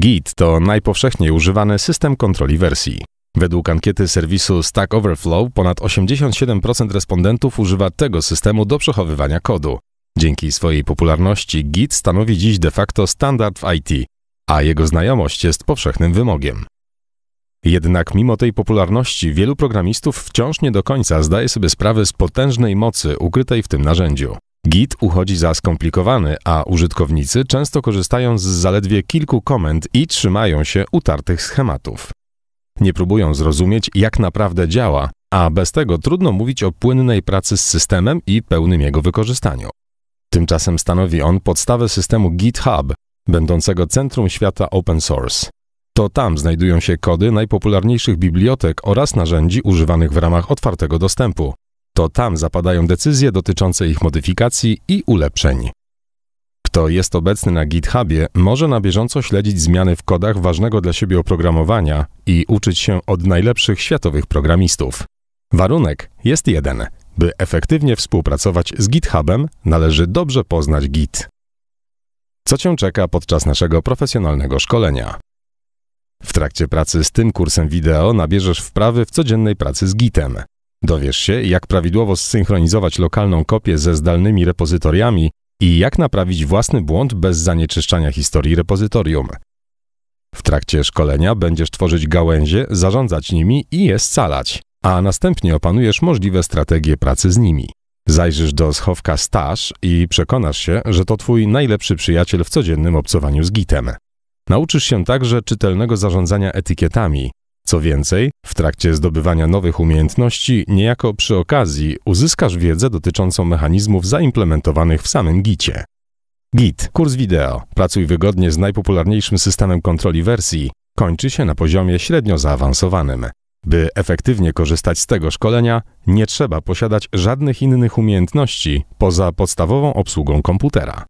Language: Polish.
Git to najpowszechniej używany system kontroli wersji. Według ankiety serwisu Stack Overflow ponad 87% respondentów używa tego systemu do przechowywania kodu. Dzięki swojej popularności Git stanowi dziś de facto standard w IT, a jego znajomość jest powszechnym wymogiem. Jednak mimo tej popularności wielu programistów wciąż nie do końca zdaje sobie sprawę z potężnej mocy ukrytej w tym narzędziu. Git uchodzi za skomplikowany, a użytkownicy często korzystają z zaledwie kilku komend i trzymają się utartych schematów. Nie próbują zrozumieć, jak naprawdę działa, a bez tego trudno mówić o płynnej pracy z systemem i pełnym jego wykorzystaniu. Tymczasem stanowi on podstawę systemu GitHub, będącego centrum świata open source. To tam znajdują się kody najpopularniejszych bibliotek oraz narzędzi używanych w ramach otwartego dostępu, to tam zapadają decyzje dotyczące ich modyfikacji i ulepszeń. Kto jest obecny na GitHubie, może na bieżąco śledzić zmiany w kodach ważnego dla siebie oprogramowania i uczyć się od najlepszych światowych programistów. Warunek jest jeden. By efektywnie współpracować z GitHubem, należy dobrze poznać Git. Co Cię czeka podczas naszego profesjonalnego szkolenia? W trakcie pracy z tym kursem wideo nabierzesz wprawy w codziennej pracy z Gitem. Dowiesz się, jak prawidłowo zsynchronizować lokalną kopię ze zdalnymi repozytoriami i jak naprawić własny błąd bez zanieczyszczania historii repozytorium. W trakcie szkolenia będziesz tworzyć gałęzie, zarządzać nimi i je scalać, a następnie opanujesz możliwe strategie pracy z nimi. Zajrzysz do schowka stash i przekonasz się, że to twój najlepszy przyjaciel w codziennym obcowaniu z gitem. Nauczysz się także czytelnego zarządzania etykietami, co więcej, w trakcie zdobywania nowych umiejętności, niejako przy okazji, uzyskasz wiedzę dotyczącą mechanizmów zaimplementowanych w samym Gicie. Git, kurs wideo, pracuj wygodnie z najpopularniejszym systemem kontroli wersji, kończy się na poziomie średnio zaawansowanym. By efektywnie korzystać z tego szkolenia, nie trzeba posiadać żadnych innych umiejętności poza podstawową obsługą komputera.